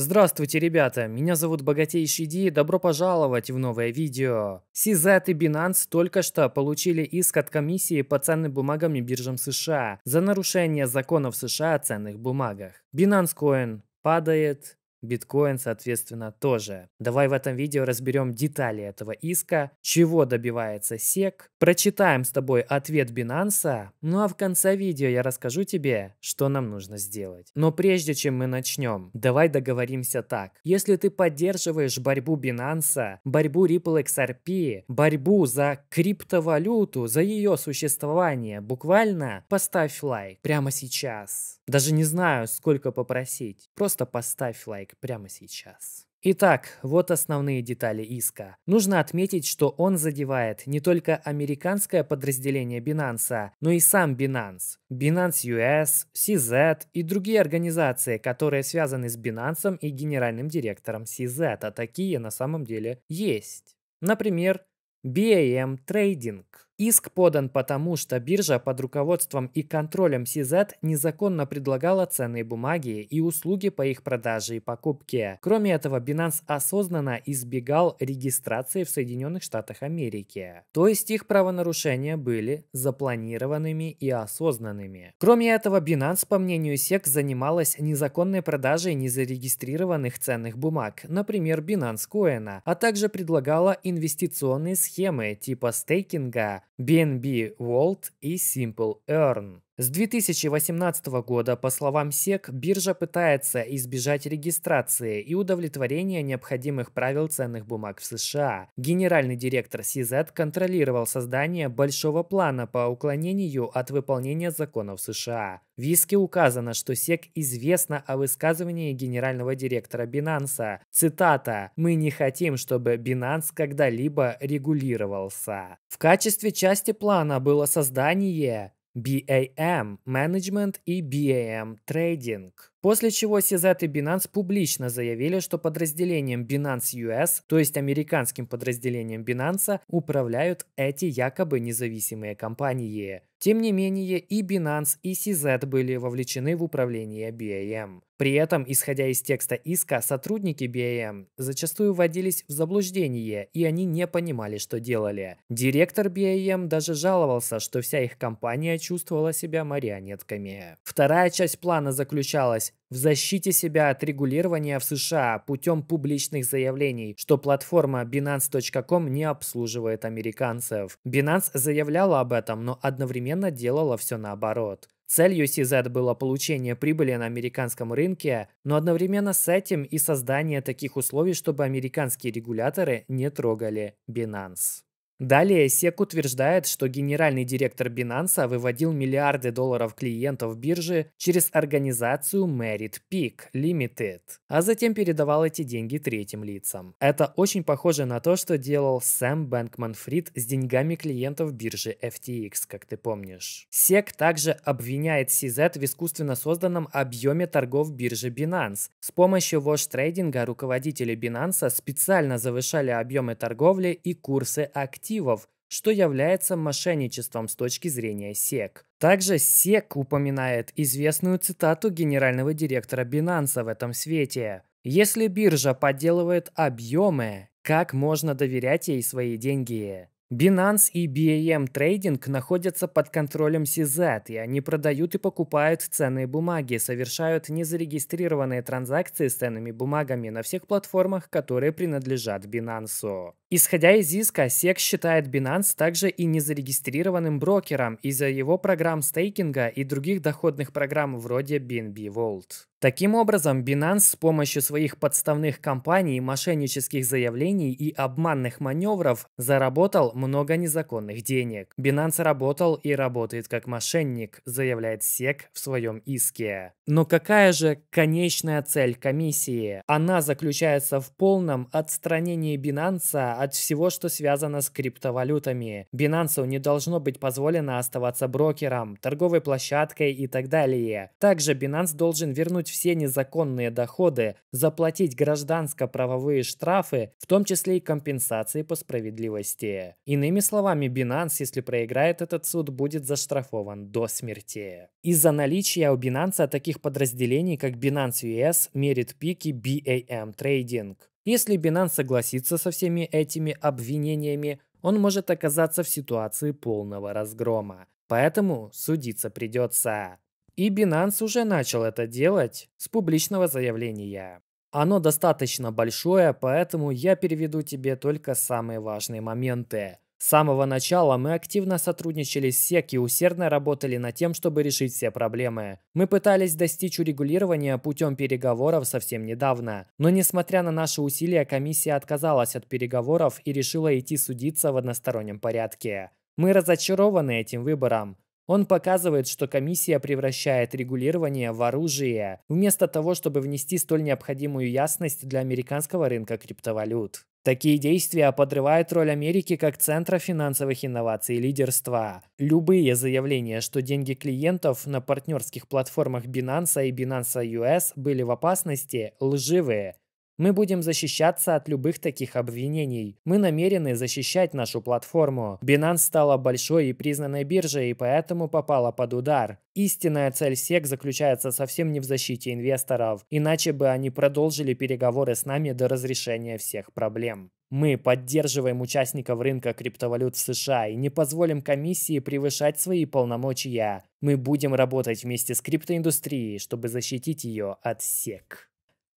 Здравствуйте, ребята! Меня зовут Богатейший Ди, добро пожаловать в новое видео! CZ и Binance только что получили иск от комиссии по ценным бумагам и биржам США за нарушение законов США о ценных бумагах. Binance Coin падает, Биткоин, соответственно, тоже. Давай в этом видео разберем детали этого иска, чего добивается SEC, прочитаем с тобой ответ Binance, ну а в конце видео я расскажу тебе, что нам нужно сделать. Но прежде чем мы начнем, давай договоримся так. Если ты поддерживаешь борьбу Binance, борьбу Ripple XRP, борьбу за криптовалюту, за ее существование, буквально поставь лайк прямо сейчас. Даже не знаю, сколько попросить, просто поставь лайк человек прямо сейчас. Итак, вот основные детали иска. Нужно отметить, что он задевает не только американское подразделение Binance, но и сам Binance, Binance US, CZ и другие организации, которые связаны с Binance и генеральным директором CZ, а такие на самом деле есть. Например, BAM Trading – Иск подан потому, что биржа под руководством и контролем СИЗЭТ незаконно предлагала ценные бумаги и услуги по их продаже и покупке. Кроме этого, Binance осознанно избегал регистрации в Соединенных Штатах Америки. То есть их правонарушения были запланированными и осознанными. Кроме этого, Binance, по мнению SEC, занималась незаконной продажей незарегистрированных ценных бумаг, например, Binance Coin, а также предлагала инвестиционные схемы типа стейкинга, BNB Vault и Simple Earn. С 2018 года, по словам СЕК, биржа пытается избежать регистрации и удовлетворения необходимых правил ценных бумаг в США. Генеральный директор CZ контролировал создание большого плана по уклонению от выполнения законов США. В иске указано, что СЕК известно о высказывании генерального директора Бинанса. Цитата «Мы не хотим, чтобы Бинанс когда-либо регулировался». В качестве части плана было создание BAM – Management и BAM – Trading. После чего CZ и Binance публично заявили, что подразделением Binance US, то есть американским подразделением Binance, управляют эти якобы независимые компании. Тем не менее, и Binance, и CZ были вовлечены в управление BAM. При этом, исходя из текста иска, сотрудники BIM зачастую вводились в заблуждение, и они не понимали, что делали. Директор BIM даже жаловался, что вся их компания чувствовала себя марионетками. Вторая часть плана заключалась в защите себя от регулирования в США путем публичных заявлений, что платформа Binance.com не обслуживает американцев. Binance заявляла об этом, но одновременно делала все наоборот. Целью CZ было получение прибыли на американском рынке, но одновременно с этим и создание таких условий, чтобы американские регуляторы не трогали Binance. Далее СЕК утверждает, что генеральный директор Binance выводил миллиарды долларов клиентов биржи через организацию Merit Peak Limited, а затем передавал эти деньги третьим лицам. Это очень похоже на то, что делал Сэм Бэнкман Фрид с деньгами клиентов биржи FTX, как ты помнишь. СЕК также обвиняет CZ в искусственно созданном объеме торгов биржи Binance. С помощью вош-трейдинга руководители Binance специально завышали объемы торговли и курсы активов активов, что является мошенничеством с точки зрения СЕК. Также СЕК упоминает известную цитату генерального директора Binance в этом свете. «Если биржа подделывает объемы, как можно доверять ей свои деньги?» Binance и BAM Trading находятся под контролем CZ, и они продают и покупают ценные бумаги, совершают незарегистрированные транзакции с ценными бумагами на всех платформах, которые принадлежат Binance. Исходя из иска, SEC считает Binance также и незарегистрированным брокером из-за его программ стейкинга и других доходных программ вроде BNB Vault. Таким образом, Binance с помощью своих подставных компаний, мошеннических заявлений и обманных маневров заработал много незаконных денег. Binance работал и работает как мошенник, заявляет Сек в своем иске. Но какая же конечная цель комиссии? Она заключается в полном отстранении Binance от всего, что связано с криптовалютами. Binance не должно быть позволено оставаться брокером, торговой площадкой и так далее. Также Binance должен вернуть вернуть все незаконные доходы, заплатить гражданско-правовые штрафы, в том числе и компенсации по справедливости. Иными словами, Binance, если проиграет этот суд, будет заштрафован до смерти. Из-за наличия у Binance таких подразделений, как Binance US, мерит пики BAM Trading. Если Binance согласится со всеми этими обвинениями, он может оказаться в ситуации полного разгрома. Поэтому судиться придется. И Binance уже начал это делать с публичного заявления. Оно достаточно большое, поэтому я переведу тебе только самые важные моменты. С самого начала мы активно сотрудничали с СЕК и усердно работали над тем, чтобы решить все проблемы. Мы пытались достичь урегулирования путем переговоров совсем недавно. Но несмотря на наши усилия, комиссия отказалась от переговоров и решила идти судиться в одностороннем порядке. Мы разочарованы этим выбором. Он показывает, что комиссия превращает регулирование в оружие, вместо того, чтобы внести столь необходимую ясность для американского рынка криптовалют. Такие действия подрывают роль Америки как центра финансовых инноваций и лидерства. Любые заявления, что деньги клиентов на партнерских платформах Binance и Binance US были в опасности, лживые. Мы будем защищаться от любых таких обвинений. Мы намерены защищать нашу платформу. Binance стала большой и признанной биржей, и поэтому попала под удар. Истинная цель SEC заключается совсем не в защите инвесторов, иначе бы они продолжили переговоры с нами до разрешения всех проблем. Мы поддерживаем участников рынка криптовалют в США и не позволим комиссии превышать свои полномочия. Мы будем работать вместе с криптоиндустрией, чтобы защитить ее от SEC.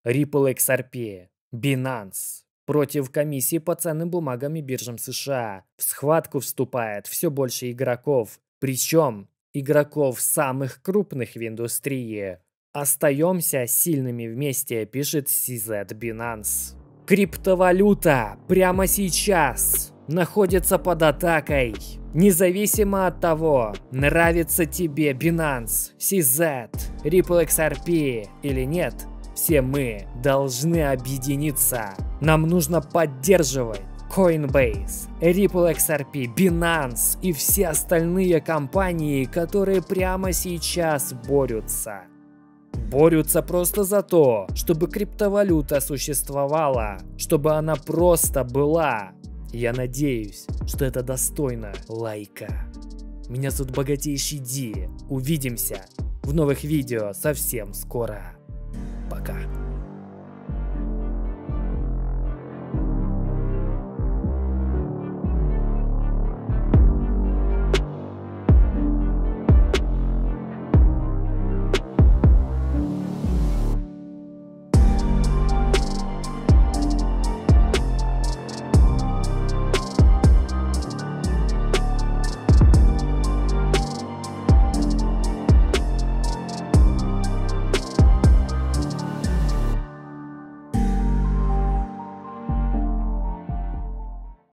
Ripple XRP, Binance. Против комиссии по ценным бумагам и биржам США в схватку вступает все больше игроков, причем игроков самых крупных в индустрии. Остаемся сильными вместе, пишет CZ Binance. Криптовалюта прямо сейчас находится под атакой. Независимо от того, нравится тебе Binance, CZ, Ripple XRP или нет – все мы должны объединиться. Нам нужно поддерживать Coinbase, Ripple XRP, Binance и все остальные компании, которые прямо сейчас борются. Борются просто за то, чтобы криптовалюта существовала, чтобы она просто была. Я надеюсь, что это достойно лайка. Меня зовут Богатейший Ди. Увидимся в новых видео совсем скоро. Пока.